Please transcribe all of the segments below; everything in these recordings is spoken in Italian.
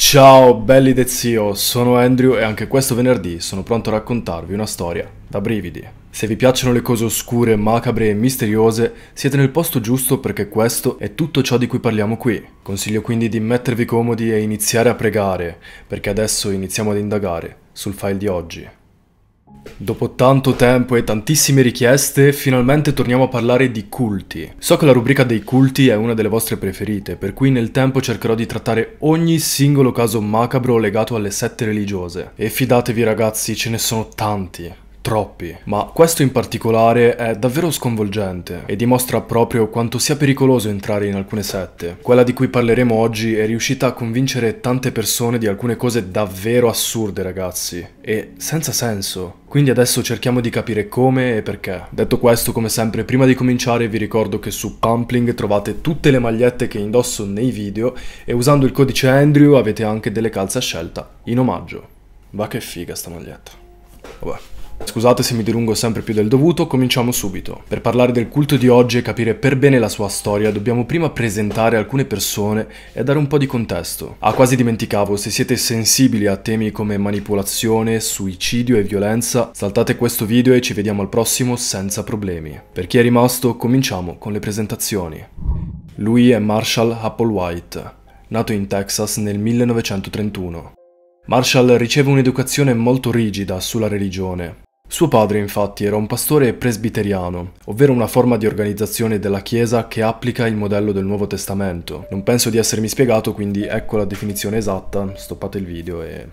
Ciao belli del zio, sono Andrew e anche questo venerdì sono pronto a raccontarvi una storia da brividi. Se vi piacciono le cose oscure, macabre e misteriose, siete nel posto giusto perché questo è tutto ciò di cui parliamo qui. Consiglio quindi di mettervi comodi e iniziare a pregare, perché adesso iniziamo ad indagare sul file di oggi. Dopo tanto tempo e tantissime richieste, finalmente torniamo a parlare di culti. So che la rubrica dei culti è una delle vostre preferite, per cui nel tempo cercherò di trattare ogni singolo caso macabro legato alle sette religiose. E fidatevi ragazzi, ce ne sono tanti troppi, ma questo in particolare è davvero sconvolgente e dimostra proprio quanto sia pericoloso entrare in alcune sette. Quella di cui parleremo oggi è riuscita a convincere tante persone di alcune cose davvero assurde ragazzi e senza senso. Quindi adesso cerchiamo di capire come e perché. Detto questo, come sempre, prima di cominciare vi ricordo che su Pumpling trovate tutte le magliette che indosso nei video e usando il codice Andrew avete anche delle calze a scelta in omaggio. Va che figa sta maglietta. Vabbè. Scusate se mi dilungo sempre più del dovuto, cominciamo subito. Per parlare del culto di oggi e capire per bene la sua storia, dobbiamo prima presentare alcune persone e dare un po' di contesto. Ah, quasi dimenticavo, se siete sensibili a temi come manipolazione, suicidio e violenza, saltate questo video e ci vediamo al prossimo senza problemi. Per chi è rimasto, cominciamo con le presentazioni. Lui è Marshall Applewhite, nato in Texas nel 1931. Marshall riceve un'educazione molto rigida sulla religione, suo padre infatti era un pastore presbiteriano, ovvero una forma di organizzazione della Chiesa che applica il modello del Nuovo Testamento. Non penso di essermi spiegato, quindi ecco la definizione esatta, stoppate il video e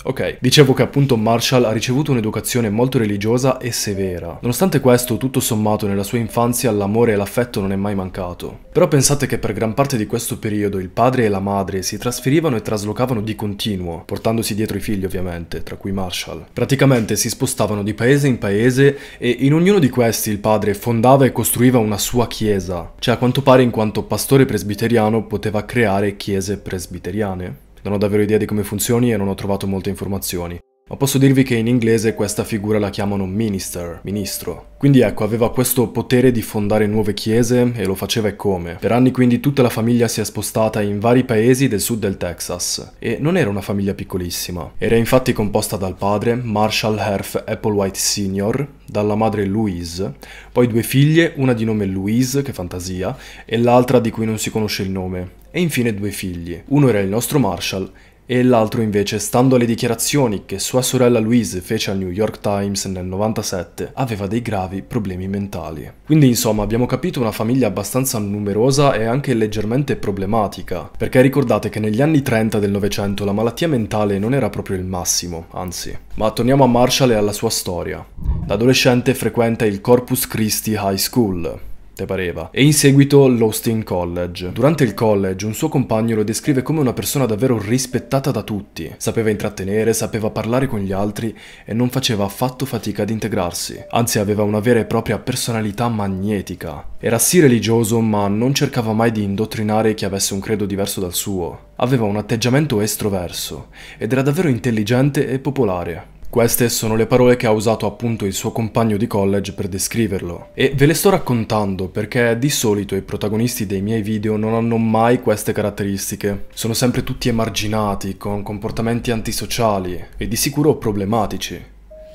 Esatto. Ok, dicevo che appunto Marshall ha ricevuto un'educazione molto religiosa e severa. Nonostante questo, tutto sommato nella sua infanzia l'amore e l'affetto non è mai mancato. Però pensate che per gran parte di questo periodo il padre e la madre si trasferivano e traslocavano di continuo, portandosi dietro i figli ovviamente, tra cui Marshall. Praticamente si spostavano di paese in paese e in ognuno di questi il padre fondava e costruiva una sua chiesa, cioè a quanto pare in quanto pastore presbiteriano poteva creare chiese presbiteriane. Non ho davvero idea di come funzioni e non ho trovato molte informazioni. Ma posso dirvi che in inglese questa figura la chiamano minister, ministro. Quindi ecco, aveva questo potere di fondare nuove chiese e lo faceva e come. Per anni quindi tutta la famiglia si è spostata in vari paesi del sud del Texas e non era una famiglia piccolissima. Era infatti composta dal padre, Marshall Herf Applewhite Sr., dalla madre Louise, poi due figlie, una di nome Louise, che fantasia, e l'altra di cui non si conosce il nome e infine due figli. Uno era il nostro Marshall e l'altro invece, stando alle dichiarazioni che sua sorella Louise fece al New York Times nel 97, aveva dei gravi problemi mentali. Quindi insomma abbiamo capito una famiglia abbastanza numerosa e anche leggermente problematica, perché ricordate che negli anni 30 del Novecento la malattia mentale non era proprio il massimo, anzi. Ma torniamo a Marshall e alla sua storia. Da adolescente frequenta il Corpus Christi High School, Te pareva. E in seguito l'Austin College. Durante il college un suo compagno lo descrive come una persona davvero rispettata da tutti. Sapeva intrattenere, sapeva parlare con gli altri e non faceva affatto fatica ad integrarsi. Anzi aveva una vera e propria personalità magnetica. Era sì religioso ma non cercava mai di indottrinare chi avesse un credo diverso dal suo. Aveva un atteggiamento estroverso ed era davvero intelligente e popolare. Queste sono le parole che ha usato appunto il suo compagno di college per descriverlo. E ve le sto raccontando perché di solito i protagonisti dei miei video non hanno mai queste caratteristiche. Sono sempre tutti emarginati, con comportamenti antisociali e di sicuro problematici.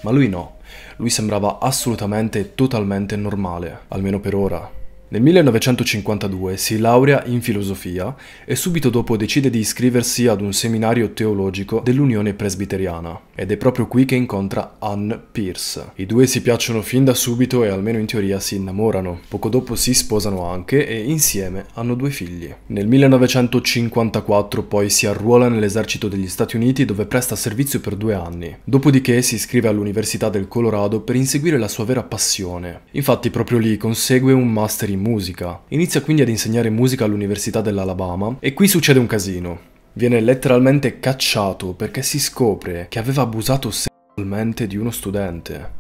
Ma lui no, lui sembrava assolutamente e totalmente normale, almeno per ora. Nel 1952 si laurea in filosofia e subito dopo decide di iscriversi ad un seminario teologico dell'Unione Presbiteriana ed è proprio qui che incontra Anne Pierce. I due si piacciono fin da subito e almeno in teoria si innamorano. Poco dopo si sposano anche e insieme hanno due figli. Nel 1954 poi si arruola nell'esercito degli Stati Uniti dove presta servizio per due anni. Dopodiché si iscrive all'Università del Colorado per inseguire la sua vera passione. Infatti proprio lì consegue un master in di musica. Inizia quindi ad insegnare musica all'Università dell'Alabama e qui succede un casino. Viene letteralmente cacciato perché si scopre che aveva abusato sessualmente di uno studente,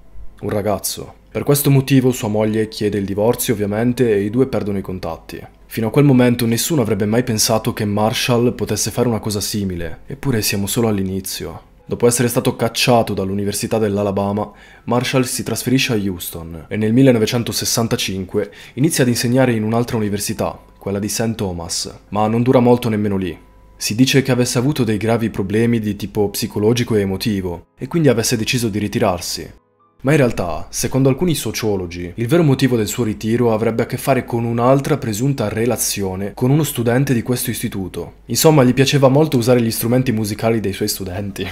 un ragazzo. Per questo motivo sua moglie chiede il divorzio ovviamente e i due perdono i contatti. Fino a quel momento nessuno avrebbe mai pensato che Marshall potesse fare una cosa simile, eppure siamo solo all'inizio. Dopo essere stato cacciato dall'Università dell'Alabama, Marshall si trasferisce a Houston e nel 1965 inizia ad insegnare in un'altra università, quella di St. Thomas, ma non dura molto nemmeno lì. Si dice che avesse avuto dei gravi problemi di tipo psicologico e emotivo e quindi avesse deciso di ritirarsi. Ma in realtà, secondo alcuni sociologi, il vero motivo del suo ritiro avrebbe a che fare con un'altra presunta relazione con uno studente di questo istituto. Insomma, gli piaceva molto usare gli strumenti musicali dei suoi studenti.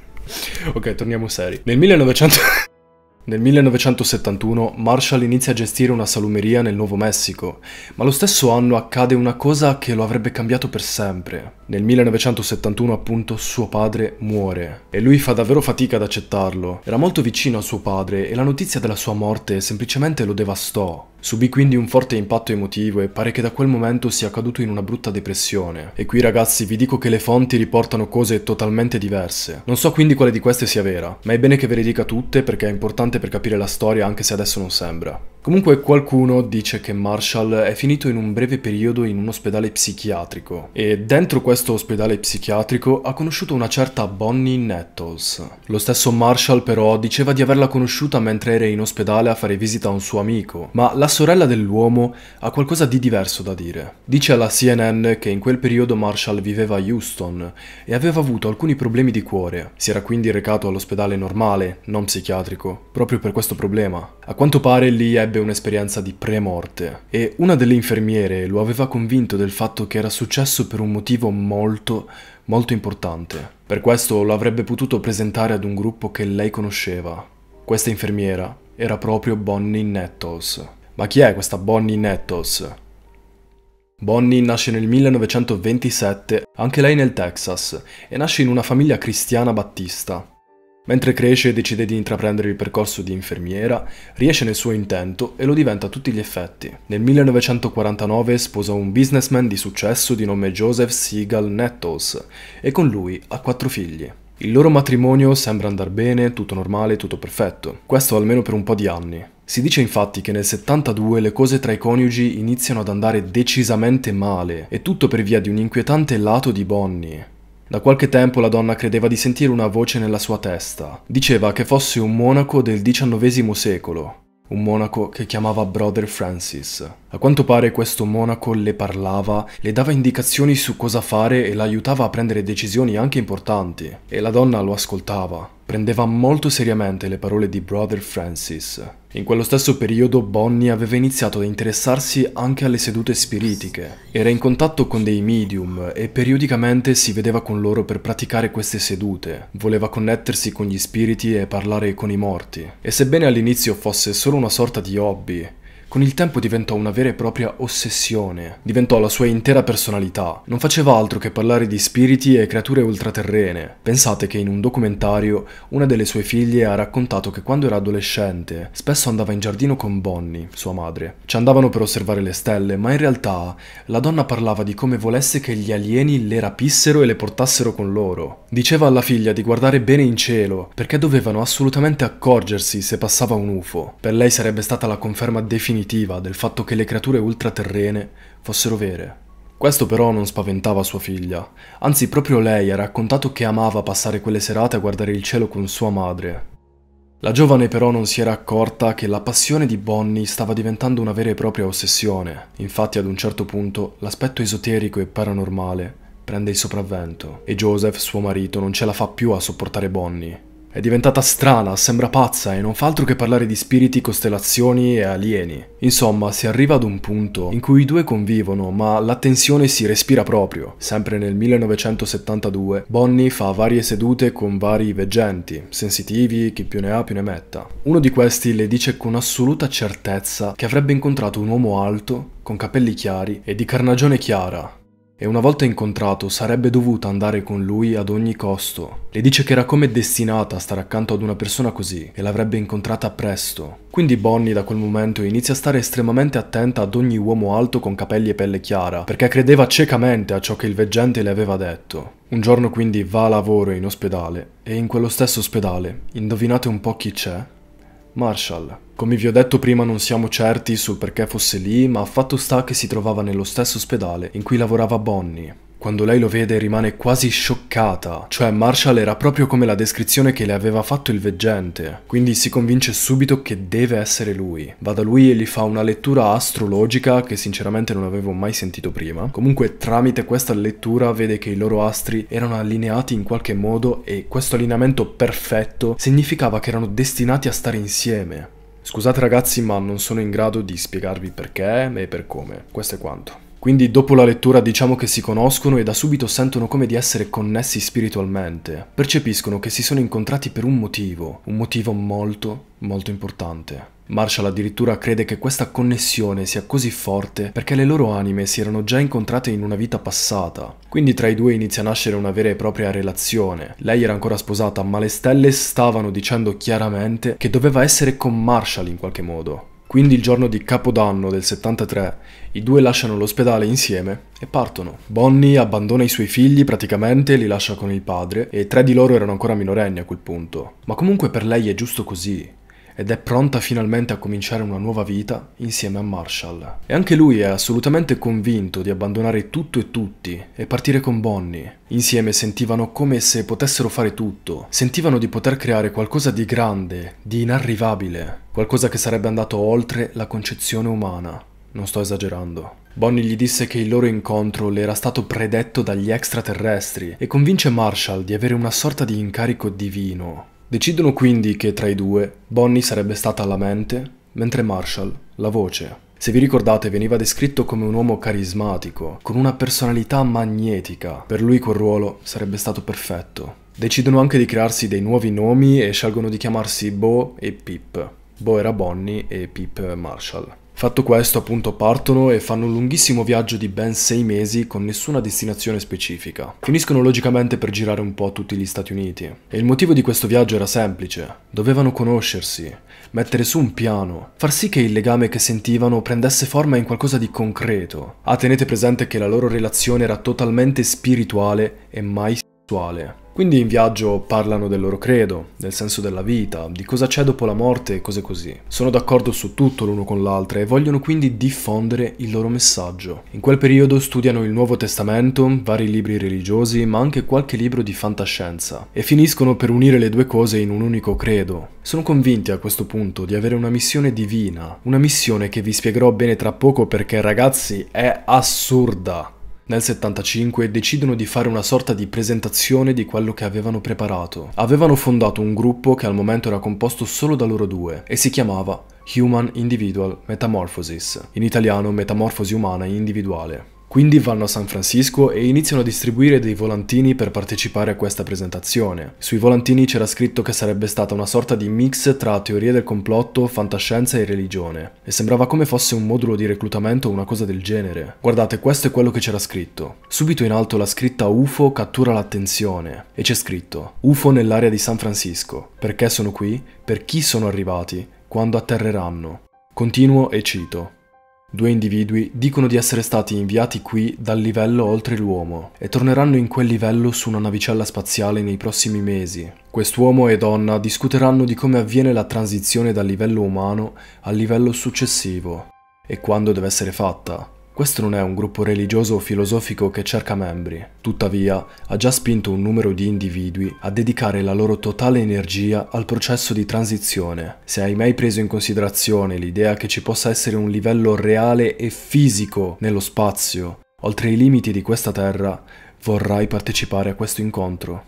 ok, torniamo seri. Nel 1900... Nel 1971 Marshall inizia a gestire una salumeria nel Nuovo Messico, ma lo stesso anno accade una cosa che lo avrebbe cambiato per sempre. Nel 1971 appunto suo padre muore e lui fa davvero fatica ad accettarlo. Era molto vicino a suo padre e la notizia della sua morte semplicemente lo devastò. Subì quindi un forte impatto emotivo e pare che da quel momento sia caduto in una brutta depressione. E qui ragazzi vi dico che le fonti riportano cose totalmente diverse. Non so quindi quale di queste sia vera, ma è bene che ve le dica tutte perché è importante per capire la storia anche se adesso non sembra. Comunque qualcuno dice che Marshall è finito in un breve periodo in un ospedale psichiatrico e dentro questo questo ospedale psichiatrico ha conosciuto una certa Bonnie Nettles. Lo stesso Marshall però diceva di averla conosciuta mentre era in ospedale a fare visita a un suo amico, ma la sorella dell'uomo ha qualcosa di diverso da dire. Dice alla CNN che in quel periodo Marshall viveva a Houston e aveva avuto alcuni problemi di cuore. Si era quindi recato all'ospedale normale, non psichiatrico, proprio per questo problema. A quanto pare lì ebbe un'esperienza di pre-morte e una delle infermiere lo aveva convinto del fatto che era successo per un motivo molto, molto importante. Per questo lo avrebbe potuto presentare ad un gruppo che lei conosceva. Questa infermiera era proprio Bonnie Nettles. Ma chi è questa Bonnie Nettles? Bonnie nasce nel 1927, anche lei nel Texas, e nasce in una famiglia cristiana battista. Mentre cresce e decide di intraprendere il percorso di infermiera, riesce nel suo intento e lo diventa a tutti gli effetti. Nel 1949 sposa un businessman di successo di nome Joseph Seagal Nettles e con lui ha quattro figli. Il loro matrimonio sembra andar bene, tutto normale, tutto perfetto. Questo almeno per un po' di anni. Si dice infatti che nel 72 le cose tra i coniugi iniziano ad andare decisamente male, e tutto per via di un inquietante lato di Bonnie, da qualche tempo la donna credeva di sentire una voce nella sua testa. Diceva che fosse un monaco del XIX secolo, un monaco che chiamava Brother Francis. A quanto pare questo monaco le parlava, le dava indicazioni su cosa fare e l'aiutava a prendere decisioni anche importanti. E la donna lo ascoltava, prendeva molto seriamente le parole di Brother Francis. In quello stesso periodo Bonnie aveva iniziato ad interessarsi anche alle sedute spiritiche. Era in contatto con dei medium e periodicamente si vedeva con loro per praticare queste sedute. Voleva connettersi con gli spiriti e parlare con i morti. E sebbene all'inizio fosse solo una sorta di hobby, con il tempo diventò una vera e propria ossessione, diventò la sua intera personalità. Non faceva altro che parlare di spiriti e creature ultraterrene. Pensate che in un documentario una delle sue figlie ha raccontato che quando era adolescente spesso andava in giardino con Bonnie, sua madre. Ci andavano per osservare le stelle, ma in realtà la donna parlava di come volesse che gli alieni le rapissero e le portassero con loro. Diceva alla figlia di guardare bene in cielo, perché dovevano assolutamente accorgersi se passava un UFO. Per lei sarebbe stata la conferma definitiva definitiva del fatto che le creature ultraterrene fossero vere. Questo però non spaventava sua figlia, anzi proprio lei ha raccontato che amava passare quelle serate a guardare il cielo con sua madre. La giovane però non si era accorta che la passione di Bonnie stava diventando una vera e propria ossessione, infatti ad un certo punto l'aspetto esoterico e paranormale prende il sopravvento e Joseph, suo marito, non ce la fa più a sopportare Bonnie. È diventata strana, sembra pazza e non fa altro che parlare di spiriti, costellazioni e alieni. Insomma, si arriva ad un punto in cui i due convivono, ma la tensione si respira proprio. Sempre nel 1972, Bonnie fa varie sedute con vari veggenti, sensitivi, chi più ne ha più ne metta. Uno di questi le dice con assoluta certezza che avrebbe incontrato un uomo alto, con capelli chiari e di carnagione chiara, e una volta incontrato sarebbe dovuta andare con lui ad ogni costo. Le dice che era come destinata a stare accanto ad una persona così e l'avrebbe incontrata presto. Quindi Bonnie da quel momento inizia a stare estremamente attenta ad ogni uomo alto con capelli e pelle chiara, perché credeva ciecamente a ciò che il veggente le aveva detto. Un giorno quindi va a lavoro in ospedale e in quello stesso ospedale, indovinate un po' chi c'è? Marshall. Come vi ho detto prima non siamo certi sul perché fosse lì, ma fatto sta che si trovava nello stesso ospedale in cui lavorava Bonnie. Quando lei lo vede rimane quasi scioccata, cioè Marshall era proprio come la descrizione che le aveva fatto il veggente, quindi si convince subito che deve essere lui. Va da lui e gli fa una lettura astrologica che sinceramente non avevo mai sentito prima. Comunque tramite questa lettura vede che i loro astri erano allineati in qualche modo e questo allineamento perfetto significava che erano destinati a stare insieme. Scusate ragazzi ma non sono in grado di spiegarvi perché e per come. Questo è quanto. Quindi dopo la lettura diciamo che si conoscono e da subito sentono come di essere connessi spiritualmente. Percepiscono che si sono incontrati per un motivo, un motivo molto, molto importante. Marshall addirittura crede che questa connessione sia così forte perché le loro anime si erano già incontrate in una vita passata. Quindi tra i due inizia a nascere una vera e propria relazione. Lei era ancora sposata, ma le stelle stavano dicendo chiaramente che doveva essere con Marshall in qualche modo. Quindi il giorno di Capodanno del 73 i due lasciano l'ospedale insieme e partono. Bonnie abbandona i suoi figli praticamente, li lascia con il padre e tre di loro erano ancora minorenni a quel punto. Ma comunque per lei è giusto così ed è pronta finalmente a cominciare una nuova vita insieme a Marshall. E anche lui è assolutamente convinto di abbandonare tutto e tutti e partire con Bonnie. Insieme sentivano come se potessero fare tutto, sentivano di poter creare qualcosa di grande, di inarrivabile, qualcosa che sarebbe andato oltre la concezione umana. Non sto esagerando. Bonnie gli disse che il loro incontro le era stato predetto dagli extraterrestri e convince Marshall di avere una sorta di incarico divino Decidono quindi che tra i due Bonnie sarebbe stata la mente, mentre Marshall la voce. Se vi ricordate veniva descritto come un uomo carismatico, con una personalità magnetica. Per lui quel ruolo sarebbe stato perfetto. Decidono anche di crearsi dei nuovi nomi e scelgono di chiamarsi Bo e Pip. Bo era Bonnie e Pip Marshall. Fatto questo appunto partono e fanno un lunghissimo viaggio di ben sei mesi con nessuna destinazione specifica. Finiscono logicamente per girare un po' tutti gli Stati Uniti. E il motivo di questo viaggio era semplice. Dovevano conoscersi, mettere su un piano, far sì che il legame che sentivano prendesse forma in qualcosa di concreto. Ah, tenete presente che la loro relazione era totalmente spirituale e mai sessuale. Quindi in viaggio parlano del loro credo, del senso della vita, di cosa c'è dopo la morte e cose così. Sono d'accordo su tutto l'uno con l'altra e vogliono quindi diffondere il loro messaggio. In quel periodo studiano il Nuovo Testamento, vari libri religiosi, ma anche qualche libro di fantascienza e finiscono per unire le due cose in un unico credo. Sono convinti a questo punto di avere una missione divina, una missione che vi spiegherò bene tra poco perché ragazzi è assurda. Nel 75 decidono di fare una sorta di presentazione di quello che avevano preparato. Avevano fondato un gruppo che al momento era composto solo da loro due e si chiamava Human Individual Metamorphosis, in italiano Metamorfosi umana individuale. Quindi vanno a San Francisco e iniziano a distribuire dei volantini per partecipare a questa presentazione. Sui volantini c'era scritto che sarebbe stata una sorta di mix tra teorie del complotto, fantascienza e religione, e sembrava come fosse un modulo di reclutamento o una cosa del genere. Guardate, questo è quello che c'era scritto. Subito in alto la scritta UFO cattura l'attenzione, e c'è scritto UFO nell'area di San Francisco. Perché sono qui? Per chi sono arrivati? Quando atterreranno? Continuo e cito. Due individui dicono di essere stati inviati qui dal livello oltre l'uomo e torneranno in quel livello su una navicella spaziale nei prossimi mesi. Quest'uomo e donna discuteranno di come avviene la transizione dal livello umano al livello successivo e quando deve essere fatta. Questo non è un gruppo religioso o filosofico che cerca membri, tuttavia ha già spinto un numero di individui a dedicare la loro totale energia al processo di transizione. Se hai mai preso in considerazione l'idea che ci possa essere un livello reale e fisico nello spazio, oltre i limiti di questa terra, vorrai partecipare a questo incontro.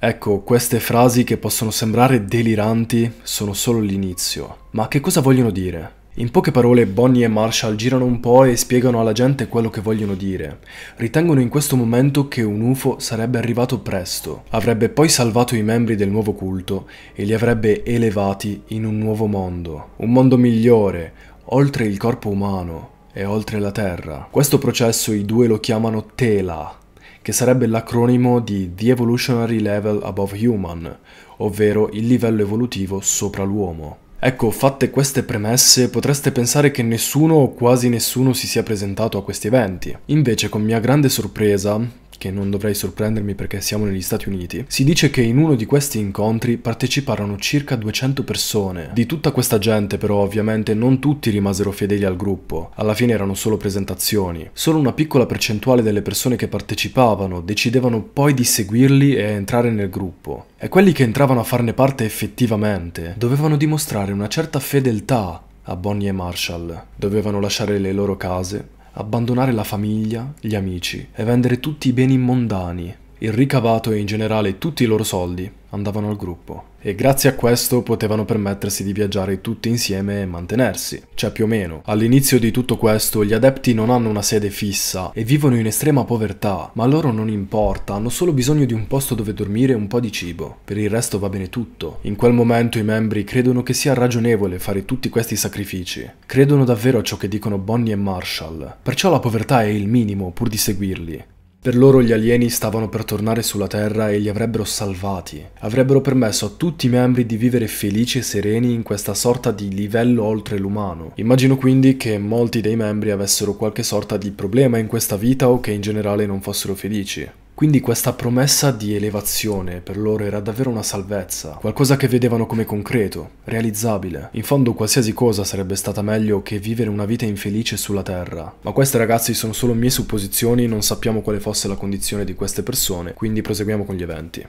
Ecco, queste frasi che possono sembrare deliranti sono solo l'inizio. Ma che cosa vogliono dire? In poche parole Bonnie e Marshall girano un po' e spiegano alla gente quello che vogliono dire. Ritengono in questo momento che un UFO sarebbe arrivato presto, avrebbe poi salvato i membri del nuovo culto e li avrebbe elevati in un nuovo mondo, un mondo migliore, oltre il corpo umano e oltre la Terra. Questo processo i due lo chiamano Tela, che sarebbe l'acronimo di The Evolutionary Level Above Human, ovvero il livello evolutivo sopra l'uomo. Ecco, fatte queste premesse, potreste pensare che nessuno o quasi nessuno si sia presentato a questi eventi. Invece, con mia grande sorpresa, che non dovrei sorprendermi perché siamo negli Stati Uniti, si dice che in uno di questi incontri parteciparono circa 200 persone. Di tutta questa gente però ovviamente non tutti rimasero fedeli al gruppo, alla fine erano solo presentazioni. Solo una piccola percentuale delle persone che partecipavano decidevano poi di seguirli e entrare nel gruppo. E quelli che entravano a farne parte effettivamente dovevano dimostrare una certa fedeltà a Bonnie e Marshall. Dovevano lasciare le loro case, abbandonare la famiglia, gli amici e vendere tutti i beni mondani, il ricavato e in generale tutti i loro soldi andavano al gruppo e grazie a questo potevano permettersi di viaggiare tutti insieme e mantenersi, cioè più o meno. All'inizio di tutto questo gli adepti non hanno una sede fissa e vivono in estrema povertà, ma a loro non importa, hanno solo bisogno di un posto dove dormire e un po' di cibo, per il resto va bene tutto. In quel momento i membri credono che sia ragionevole fare tutti questi sacrifici, credono davvero a ciò che dicono Bonnie e Marshall, perciò la povertà è il minimo pur di seguirli, per loro gli alieni stavano per tornare sulla Terra e li avrebbero salvati. Avrebbero permesso a tutti i membri di vivere felici e sereni in questa sorta di livello oltre l'umano. Immagino quindi che molti dei membri avessero qualche sorta di problema in questa vita o che in generale non fossero felici. Quindi questa promessa di elevazione per loro era davvero una salvezza, qualcosa che vedevano come concreto, realizzabile. In fondo qualsiasi cosa sarebbe stata meglio che vivere una vita infelice sulla Terra. Ma queste ragazzi sono solo mie supposizioni, non sappiamo quale fosse la condizione di queste persone, quindi proseguiamo con gli eventi.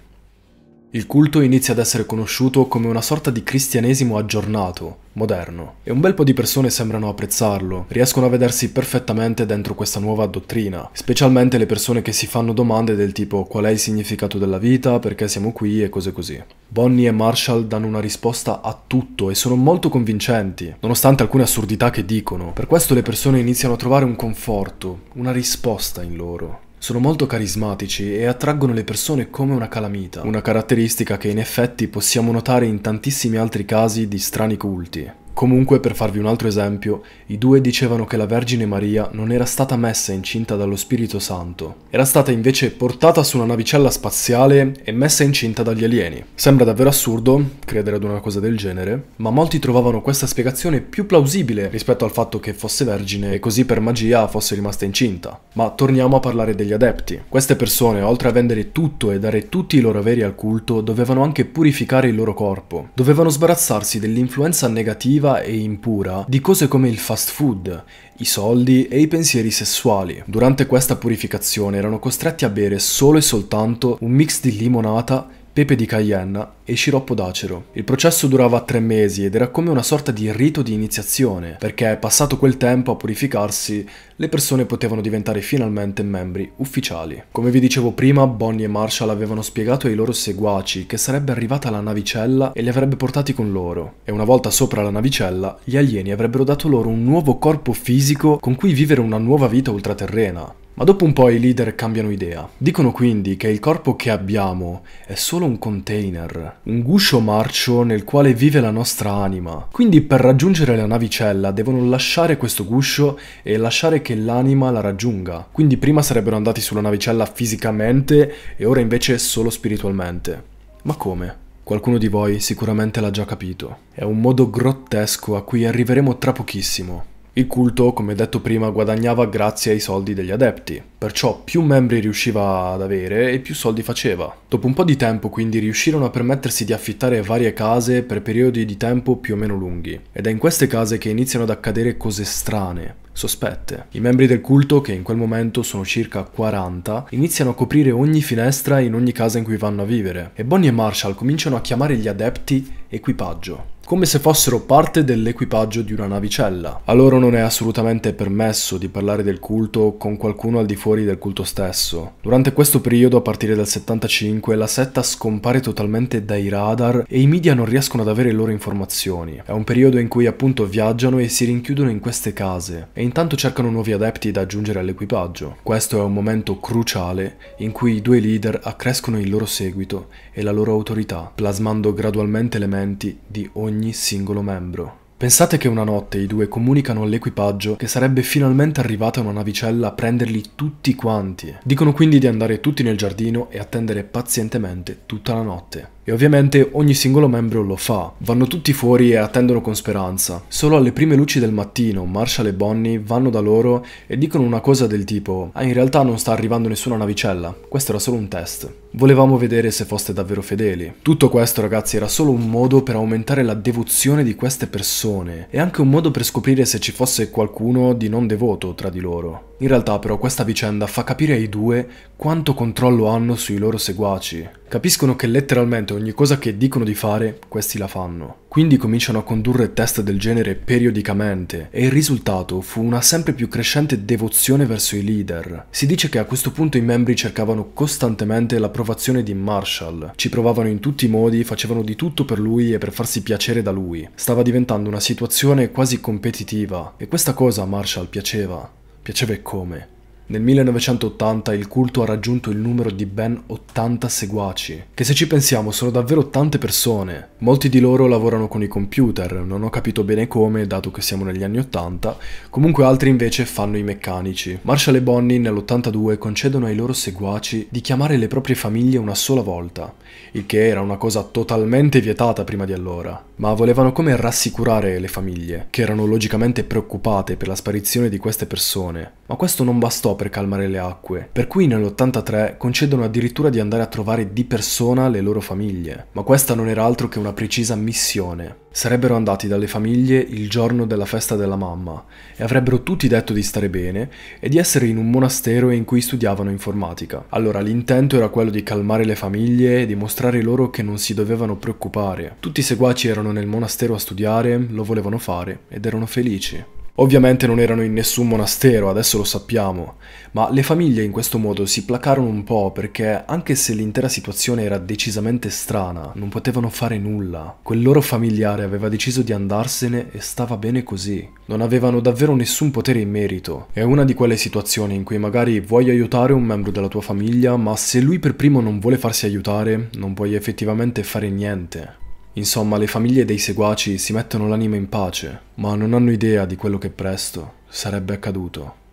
Il culto inizia ad essere conosciuto come una sorta di cristianesimo aggiornato, moderno, e un bel po' di persone sembrano apprezzarlo, riescono a vedersi perfettamente dentro questa nuova dottrina, specialmente le persone che si fanno domande del tipo qual è il significato della vita, perché siamo qui e cose così. Bonnie e Marshall danno una risposta a tutto e sono molto convincenti, nonostante alcune assurdità che dicono. Per questo le persone iniziano a trovare un conforto, una risposta in loro. Sono molto carismatici e attraggono le persone come una calamita, una caratteristica che in effetti possiamo notare in tantissimi altri casi di strani culti. Comunque, per farvi un altro esempio, i due dicevano che la Vergine Maria non era stata messa incinta dallo Spirito Santo, era stata invece portata su una navicella spaziale e messa incinta dagli alieni. Sembra davvero assurdo credere ad una cosa del genere, ma molti trovavano questa spiegazione più plausibile rispetto al fatto che fosse vergine e così per magia fosse rimasta incinta. Ma torniamo a parlare degli adepti. Queste persone, oltre a vendere tutto e dare tutti i loro averi al culto, dovevano anche purificare il loro corpo, dovevano sbarazzarsi dell'influenza negativa negativa e impura di cose come il fast food, i soldi e i pensieri sessuali. Durante questa purificazione erano costretti a bere solo e soltanto un mix di limonata pepe di Cayenne e sciroppo d'acero. Il processo durava tre mesi ed era come una sorta di rito di iniziazione, perché passato quel tempo a purificarsi, le persone potevano diventare finalmente membri ufficiali. Come vi dicevo prima, Bonnie e Marshall avevano spiegato ai loro seguaci che sarebbe arrivata la navicella e li avrebbe portati con loro, e una volta sopra la navicella, gli alieni avrebbero dato loro un nuovo corpo fisico con cui vivere una nuova vita ultraterrena, ma dopo un po' i leader cambiano idea. Dicono quindi che il corpo che abbiamo è solo un container, un guscio marcio nel quale vive la nostra anima. Quindi per raggiungere la navicella devono lasciare questo guscio e lasciare che l'anima la raggiunga. Quindi prima sarebbero andati sulla navicella fisicamente e ora invece solo spiritualmente. Ma come? Qualcuno di voi sicuramente l'ha già capito. È un modo grottesco a cui arriveremo tra pochissimo. Il culto, come detto prima, guadagnava grazie ai soldi degli adepti, perciò più membri riusciva ad avere e più soldi faceva. Dopo un po' di tempo quindi riuscirono a permettersi di affittare varie case per periodi di tempo più o meno lunghi, ed è in queste case che iniziano ad accadere cose strane, sospette. I membri del culto, che in quel momento sono circa 40, iniziano a coprire ogni finestra in ogni casa in cui vanno a vivere e Bonnie e Marshall cominciano a chiamare gli adepti equipaggio come se fossero parte dell'equipaggio di una navicella. A loro non è assolutamente permesso di parlare del culto con qualcuno al di fuori del culto stesso. Durante questo periodo, a partire dal 75, la setta scompare totalmente dai radar e i media non riescono ad avere loro informazioni. È un periodo in cui appunto viaggiano e si rinchiudono in queste case e intanto cercano nuovi adepti da aggiungere all'equipaggio. Questo è un momento cruciale in cui i due leader accrescono il loro seguito e la loro autorità, plasmando gradualmente elementi di ogni ogni singolo membro. Pensate che una notte i due comunicano all'equipaggio che sarebbe finalmente arrivata una navicella a prenderli tutti quanti. Dicono quindi di andare tutti nel giardino e attendere pazientemente tutta la notte. E ovviamente ogni singolo membro lo fa. Vanno tutti fuori e attendono con speranza. Solo alle prime luci del mattino Marshall e Bonnie vanno da loro e dicono una cosa del tipo Ah in realtà non sta arrivando nessuna navicella, questo era solo un test. Volevamo vedere se foste davvero fedeli. Tutto questo ragazzi era solo un modo per aumentare la devozione di queste persone e anche un modo per scoprire se ci fosse qualcuno di non devoto tra di loro. In realtà però questa vicenda fa capire ai due quanto controllo hanno sui loro seguaci. Capiscono che letteralmente ogni cosa che dicono di fare, questi la fanno. Quindi cominciano a condurre test del genere periodicamente e il risultato fu una sempre più crescente devozione verso i leader. Si dice che a questo punto i membri cercavano costantemente l'approvazione di Marshall, ci provavano in tutti i modi, facevano di tutto per lui e per farsi piacere da lui. Stava diventando una situazione quasi competitiva e questa cosa a Marshall piaceva. Piaceva e come? Nel 1980 il culto ha raggiunto il numero di ben 80 seguaci, che se ci pensiamo sono davvero tante persone. Molti di loro lavorano con i computer, non ho capito bene come dato che siamo negli anni 80, comunque altri invece fanno i meccanici. Marshall e Bonnie nell'82 concedono ai loro seguaci di chiamare le proprie famiglie una sola volta il che era una cosa totalmente vietata prima di allora, ma volevano come rassicurare le famiglie, che erano logicamente preoccupate per la sparizione di queste persone. Ma questo non bastò per calmare le acque, per cui nell'83 concedono addirittura di andare a trovare di persona le loro famiglie, ma questa non era altro che una precisa missione. Sarebbero andati dalle famiglie il giorno della festa della mamma e avrebbero tutti detto di stare bene e di essere in un monastero in cui studiavano informatica. Allora l'intento era quello di calmare le famiglie e dimostrare loro che non si dovevano preoccupare. Tutti i seguaci erano nel monastero a studiare, lo volevano fare ed erano felici. Ovviamente non erano in nessun monastero, adesso lo sappiamo, ma le famiglie in questo modo si placarono un po' perché, anche se l'intera situazione era decisamente strana, non potevano fare nulla. Quel loro familiare aveva deciso di andarsene e stava bene così. Non avevano davvero nessun potere in merito. È una di quelle situazioni in cui magari vuoi aiutare un membro della tua famiglia, ma se lui per primo non vuole farsi aiutare, non puoi effettivamente fare niente. Insomma, le famiglie dei seguaci si mettono l'anima in pace, ma non hanno idea di quello che presto sarebbe accaduto.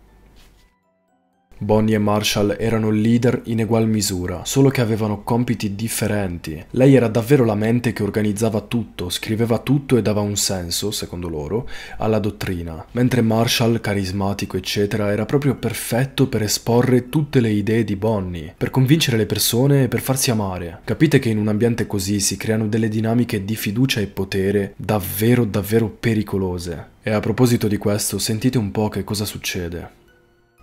Bonnie e Marshall erano leader in egual misura, solo che avevano compiti differenti. Lei era davvero la mente che organizzava tutto, scriveva tutto e dava un senso, secondo loro, alla dottrina, mentre Marshall, carismatico eccetera, era proprio perfetto per esporre tutte le idee di Bonnie, per convincere le persone e per farsi amare. Capite che in un ambiente così si creano delle dinamiche di fiducia e potere davvero davvero pericolose. E a proposito di questo, sentite un po' che cosa succede.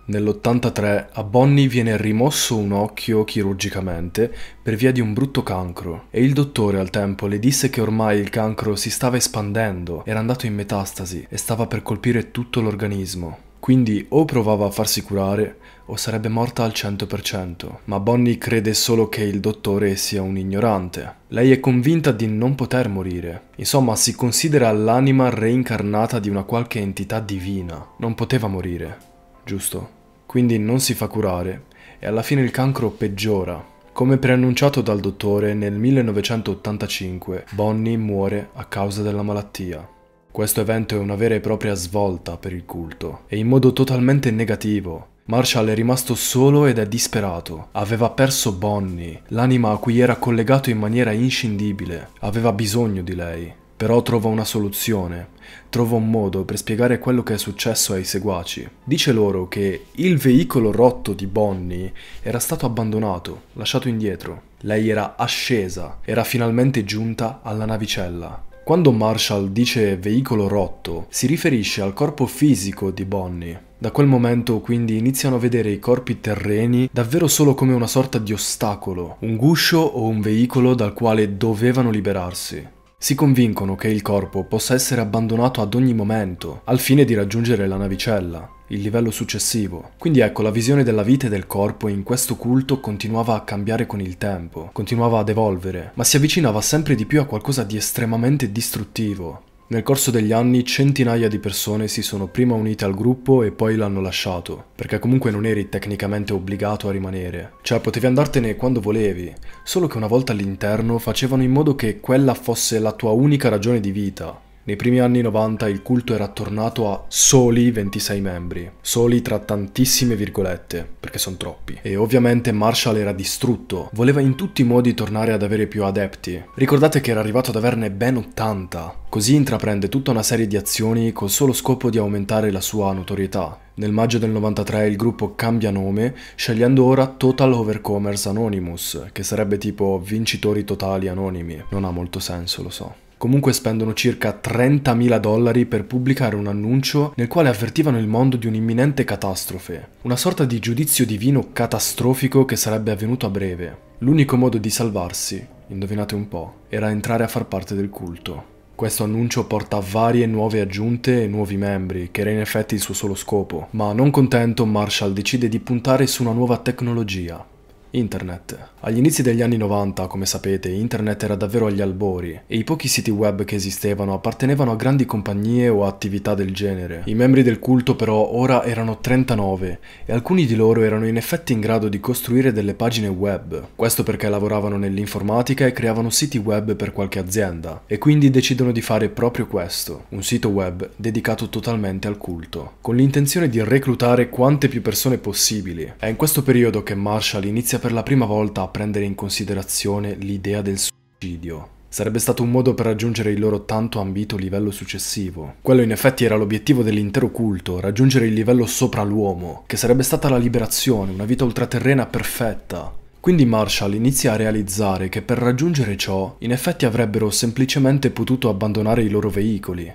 Nell'83 a Bonnie viene rimosso un occhio chirurgicamente per via di un brutto cancro e il dottore al tempo le disse che ormai il cancro si stava espandendo, era andato in metastasi e stava per colpire tutto l'organismo. Quindi o provava a farsi curare o sarebbe morta al 100%, ma Bonnie crede solo che il dottore sia un ignorante. Lei è convinta di non poter morire. Insomma, si considera l'anima reincarnata di una qualche entità divina. Non poteva morire giusto? Quindi non si fa curare e alla fine il cancro peggiora. Come preannunciato dal dottore, nel 1985 Bonnie muore a causa della malattia. Questo evento è una vera e propria svolta per il culto, e in modo totalmente negativo. Marshall è rimasto solo ed è disperato. Aveva perso Bonnie, l'anima a cui era collegato in maniera inscindibile. Aveva bisogno di lei però trova una soluzione, trova un modo per spiegare quello che è successo ai seguaci. Dice loro che il veicolo rotto di Bonnie era stato abbandonato, lasciato indietro. Lei era ascesa, era finalmente giunta alla navicella. Quando Marshall dice veicolo rotto, si riferisce al corpo fisico di Bonnie. Da quel momento quindi iniziano a vedere i corpi terreni davvero solo come una sorta di ostacolo, un guscio o un veicolo dal quale dovevano liberarsi. Si convincono che il corpo possa essere abbandonato ad ogni momento, al fine di raggiungere la navicella, il livello successivo. Quindi ecco, la visione della vita e del corpo in questo culto continuava a cambiare con il tempo, continuava ad evolvere, ma si avvicinava sempre di più a qualcosa di estremamente distruttivo, nel corso degli anni centinaia di persone si sono prima unite al gruppo e poi l'hanno lasciato, perché comunque non eri tecnicamente obbligato a rimanere. Cioè potevi andartene quando volevi, solo che una volta all'interno facevano in modo che quella fosse la tua unica ragione di vita, nei primi anni 90 il culto era tornato a soli 26 membri, soli tra tantissime virgolette, perché sono troppi. E ovviamente Marshall era distrutto, voleva in tutti i modi tornare ad avere più adepti. Ricordate che era arrivato ad averne ben 80, così intraprende tutta una serie di azioni col solo scopo di aumentare la sua notorietà. Nel maggio del 93 il gruppo cambia nome, scegliendo ora Total Overcomers Anonymous, che sarebbe tipo vincitori totali anonimi. Non ha molto senso, lo so. Comunque spendono circa 30.000 dollari per pubblicare un annuncio nel quale avvertivano il mondo di un'imminente catastrofe, una sorta di giudizio divino catastrofico che sarebbe avvenuto a breve. L'unico modo di salvarsi, indovinate un po', era entrare a far parte del culto. Questo annuncio porta varie nuove aggiunte e nuovi membri, che era in effetti il suo solo scopo, ma non contento Marshall decide di puntare su una nuova tecnologia, Internet. Agli inizi degli anni 90, come sapete, internet era davvero agli albori e i pochi siti web che esistevano appartenevano a grandi compagnie o attività del genere. I membri del culto però ora erano 39 e alcuni di loro erano in effetti in grado di costruire delle pagine web. Questo perché lavoravano nell'informatica e creavano siti web per qualche azienda e quindi decidono di fare proprio questo, un sito web dedicato totalmente al culto, con l'intenzione di reclutare quante più persone possibili. È in questo periodo che Marshall inizia per la prima volta a prendere in considerazione l'idea del suicidio. Sarebbe stato un modo per raggiungere il loro tanto ambito livello successivo. Quello in effetti era l'obiettivo dell'intero culto, raggiungere il livello sopra l'uomo, che sarebbe stata la liberazione, una vita ultraterrena perfetta. Quindi Marshall inizia a realizzare che per raggiungere ciò, in effetti avrebbero semplicemente potuto abbandonare i loro veicoli,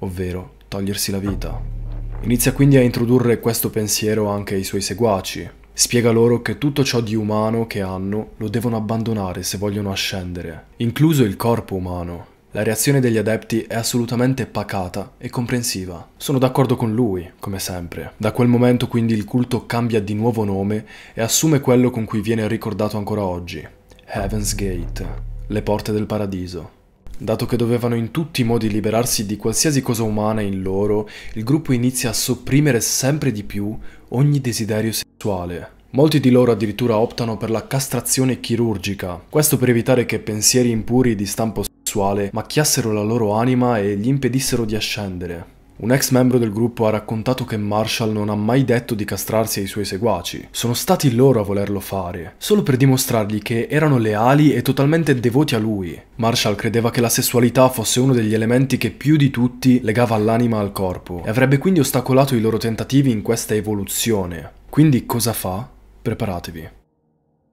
ovvero togliersi la vita. Inizia quindi a introdurre questo pensiero anche ai suoi seguaci, Spiega loro che tutto ciò di umano che hanno lo devono abbandonare se vogliono ascendere, incluso il corpo umano. La reazione degli adepti è assolutamente pacata e comprensiva. Sono d'accordo con lui, come sempre. Da quel momento quindi il culto cambia di nuovo nome e assume quello con cui viene ricordato ancora oggi, Heaven's Gate, le porte del paradiso. Dato che dovevano in tutti i modi liberarsi di qualsiasi cosa umana in loro, il gruppo inizia a sopprimere sempre di più ogni desiderio sessuale. Molti di loro addirittura optano per la castrazione chirurgica, questo per evitare che pensieri impuri di stampo sessuale macchiassero la loro anima e gli impedissero di ascendere. Un ex membro del gruppo ha raccontato che Marshall non ha mai detto di castrarsi ai suoi seguaci. Sono stati loro a volerlo fare, solo per dimostrargli che erano leali e totalmente devoti a lui. Marshall credeva che la sessualità fosse uno degli elementi che più di tutti legava l'anima al corpo e avrebbe quindi ostacolato i loro tentativi in questa evoluzione. Quindi cosa fa? Preparatevi.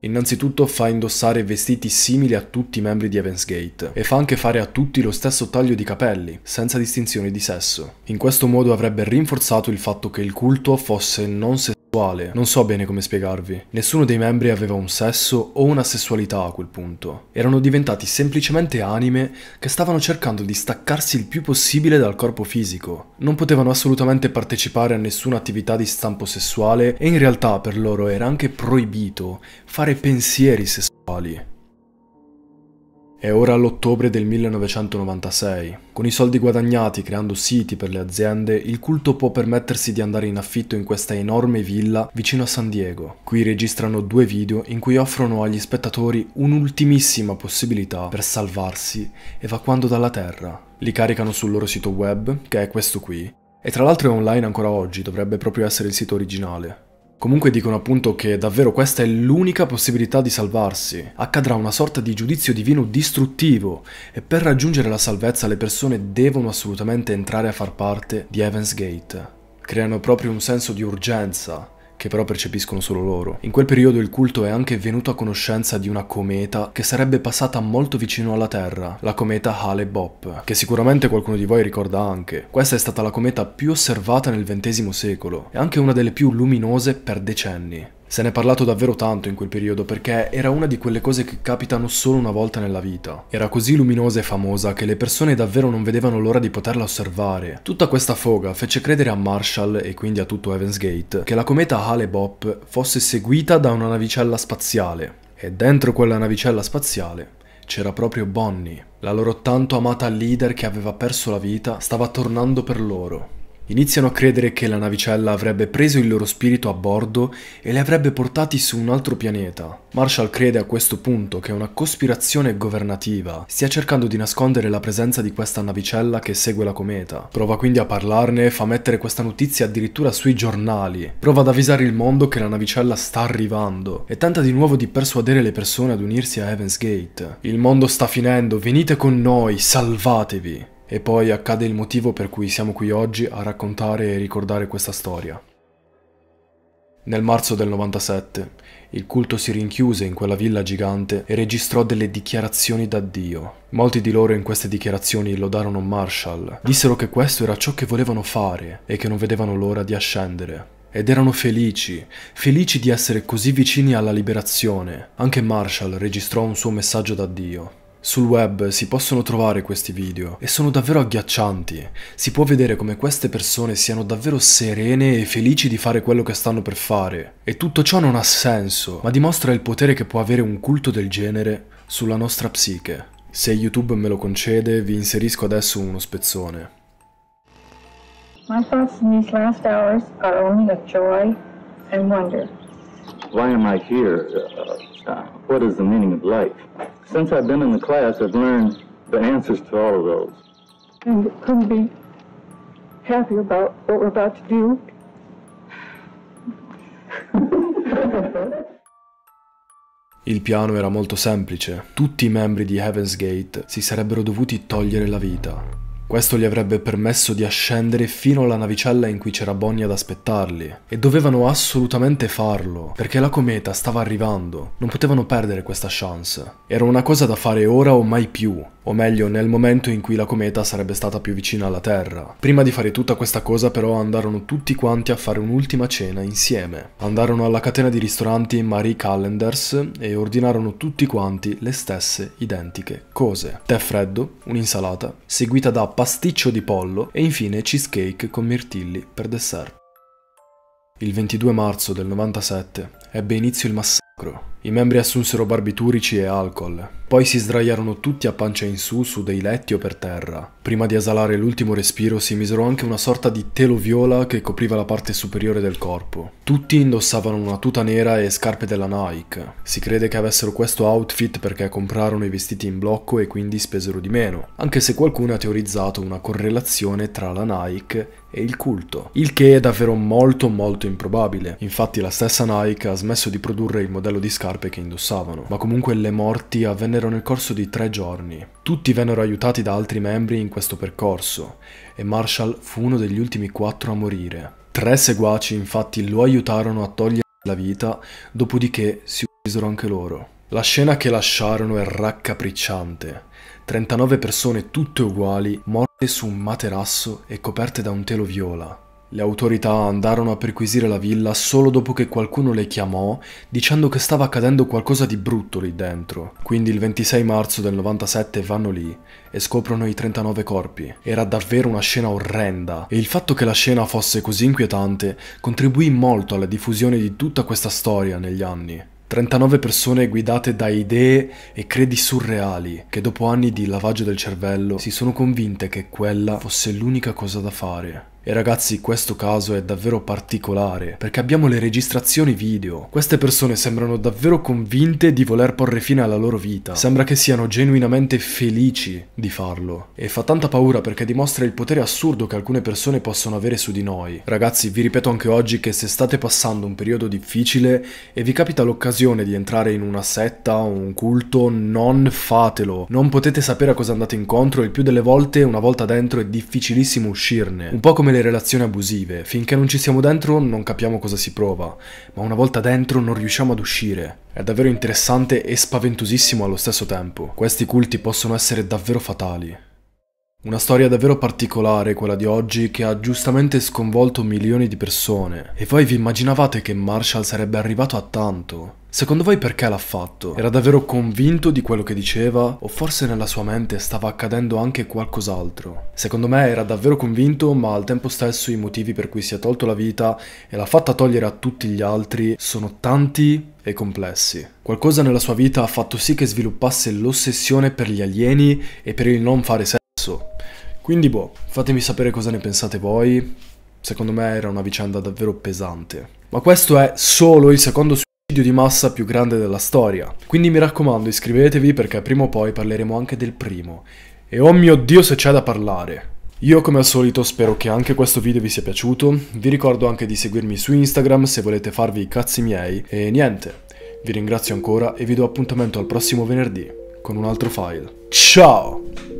Innanzitutto fa indossare vestiti simili a tutti i membri di Evans Gate e fa anche fare a tutti lo stesso taglio di capelli, senza distinzione di sesso. In questo modo avrebbe rinforzato il fatto che il culto fosse non se sessuale, non so bene come spiegarvi. Nessuno dei membri aveva un sesso o una sessualità a quel punto. Erano diventati semplicemente anime che stavano cercando di staccarsi il più possibile dal corpo fisico. Non potevano assolutamente partecipare a nessuna attività di stampo sessuale e in realtà per loro era anche proibito fare pensieri sessuali. È ora l'ottobre del 1996. Con i soldi guadagnati creando siti per le aziende, il culto può permettersi di andare in affitto in questa enorme villa vicino a San Diego. Qui registrano due video in cui offrono agli spettatori un'ultimissima possibilità per salvarsi evacuando dalla Terra. Li caricano sul loro sito web, che è questo qui, e tra l'altro è online ancora oggi, dovrebbe proprio essere il sito originale. Comunque dicono appunto che davvero questa è l'unica possibilità di salvarsi. Accadrà una sorta di giudizio divino distruttivo e per raggiungere la salvezza le persone devono assolutamente entrare a far parte di Heaven's Gate. Creano proprio un senso di urgenza che però percepiscono solo loro. In quel periodo il culto è anche venuto a conoscenza di una cometa che sarebbe passata molto vicino alla Terra, la cometa Hale-Bopp, che sicuramente qualcuno di voi ricorda anche. Questa è stata la cometa più osservata nel XX secolo e anche una delle più luminose per decenni. Se n'è parlato davvero tanto in quel periodo perché era una di quelle cose che capitano solo una volta nella vita. Era così luminosa e famosa che le persone davvero non vedevano l'ora di poterla osservare. Tutta questa foga fece credere a Marshall e quindi a tutto Evans Gate che la cometa Hale-Bopp fosse seguita da una navicella spaziale. E dentro quella navicella spaziale c'era proprio Bonnie. La loro tanto amata leader che aveva perso la vita stava tornando per loro. Iniziano a credere che la navicella avrebbe preso il loro spirito a bordo e li avrebbe portati su un altro pianeta. Marshall crede a questo punto che una cospirazione governativa stia cercando di nascondere la presenza di questa navicella che segue la cometa. Prova quindi a parlarne e fa mettere questa notizia addirittura sui giornali. Prova ad avvisare il mondo che la navicella sta arrivando e tenta di nuovo di persuadere le persone ad unirsi a Heaven's Gate. Il mondo sta finendo, venite con noi, salvatevi! e poi accade il motivo per cui siamo qui oggi a raccontare e ricordare questa storia. Nel marzo del 97 il culto si rinchiuse in quella villa gigante e registrò delle dichiarazioni da Dio. Molti di loro in queste dichiarazioni lodarono Marshall, dissero che questo era ciò che volevano fare e che non vedevano l'ora di ascendere. Ed erano felici, felici di essere così vicini alla liberazione. Anche Marshall registrò un suo messaggio da Dio. Sul web si possono trovare questi video e sono davvero agghiaccianti. Si può vedere come queste persone siano davvero serene e felici di fare quello che stanno per fare. E tutto ciò non ha senso, ma dimostra il potere che può avere un culto del genere sulla nostra psiche. Se YouTube me lo concede, vi inserisco adesso uno spezzone. My thoughts in these last hours are only of joy and wonder. Why am I here? Uh lifestyle? What is the meaning of life? Since I've been in the class, I've learned the answers to all of those. And couldn't be happier about what we're about to do. Il piano era molto semplice. Tutti i membri di Heaven's Gate si sarebbero dovuti togliere la vita. Questo gli avrebbe permesso di ascendere fino alla navicella in cui c'era Bonnie ad aspettarli. E dovevano assolutamente farlo, perché la cometa stava arrivando. Non potevano perdere questa chance. Era una cosa da fare ora o mai più o meglio nel momento in cui la cometa sarebbe stata più vicina alla Terra. Prima di fare tutta questa cosa però andarono tutti quanti a fare un'ultima cena insieme. Andarono alla catena di ristoranti Marie Callenders e ordinarono tutti quanti le stesse identiche cose. Tè freddo, un'insalata, seguita da pasticcio di pollo e infine cheesecake con mirtilli per dessert. Il 22 marzo del 97 ebbe inizio il massacro. I membri assunsero barbiturici e alcol, poi si sdraiarono tutti a pancia in su su dei letti o per terra. Prima di esalare l'ultimo respiro si misero anche una sorta di telo viola che copriva la parte superiore del corpo. Tutti indossavano una tuta nera e scarpe della Nike. Si crede che avessero questo outfit perché comprarono i vestiti in blocco e quindi spesero di meno, anche se qualcuno ha teorizzato una correlazione tra la Nike e il culto, il che è davvero molto molto improbabile. Infatti la stessa Nike ha smesso smesso di produrre il modello di scarpe che indossavano, ma comunque le morti avvennero nel corso di tre giorni. Tutti vennero aiutati da altri membri in questo percorso e Marshall fu uno degli ultimi quattro a morire. Tre seguaci infatti lo aiutarono a togliere la vita, dopodiché si uccisero anche loro. La scena che lasciarono è raccapricciante. 39 persone tutte uguali, morte su un materasso e coperte da un telo viola. Le autorità andarono a perquisire la villa solo dopo che qualcuno le chiamò dicendo che stava accadendo qualcosa di brutto lì dentro. Quindi il 26 marzo del 97 vanno lì e scoprono i 39 corpi. Era davvero una scena orrenda e il fatto che la scena fosse così inquietante contribuì molto alla diffusione di tutta questa storia negli anni. 39 persone guidate da idee e credi surreali che dopo anni di lavaggio del cervello si sono convinte che quella fosse l'unica cosa da fare. E ragazzi, questo caso è davvero particolare, perché abbiamo le registrazioni video. Queste persone sembrano davvero convinte di voler porre fine alla loro vita. Sembra che siano genuinamente felici di farlo. E fa tanta paura perché dimostra il potere assurdo che alcune persone possono avere su di noi. Ragazzi, vi ripeto anche oggi che se state passando un periodo difficile e vi capita l'occasione di entrare in una setta o un culto, non fatelo. Non potete sapere a cosa andate incontro e il più delle volte, una volta dentro, è difficilissimo uscirne. Un po' come le le relazioni abusive, finché non ci siamo dentro non capiamo cosa si prova, ma una volta dentro non riusciamo ad uscire. È davvero interessante e spaventosissimo allo stesso tempo. Questi culti possono essere davvero fatali. Una storia davvero particolare quella di oggi che ha giustamente sconvolto milioni di persone. E voi vi immaginavate che Marshall sarebbe arrivato a tanto? Secondo voi perché l'ha fatto? Era davvero convinto di quello che diceva? O forse nella sua mente stava accadendo anche qualcos'altro? Secondo me era davvero convinto, ma al tempo stesso i motivi per cui si è tolto la vita e l'ha fatta togliere a tutti gli altri sono tanti e complessi. Qualcosa nella sua vita ha fatto sì che sviluppasse l'ossessione per gli alieni e per il non fare sesso cazzo. Quindi boh, fatemi sapere cosa ne pensate voi. Secondo me era una vicenda davvero pesante. Ma questo è solo il secondo suicidio di massa più grande della storia. Quindi mi raccomando iscrivetevi perché prima o poi parleremo anche del primo. E oh mio dio se c'è da parlare. Io come al solito spero che anche questo video vi sia piaciuto, vi ricordo anche di seguirmi su Instagram se volete farvi i cazzi miei e niente, vi ringrazio ancora e vi do appuntamento al prossimo venerdì con un altro file. Ciao!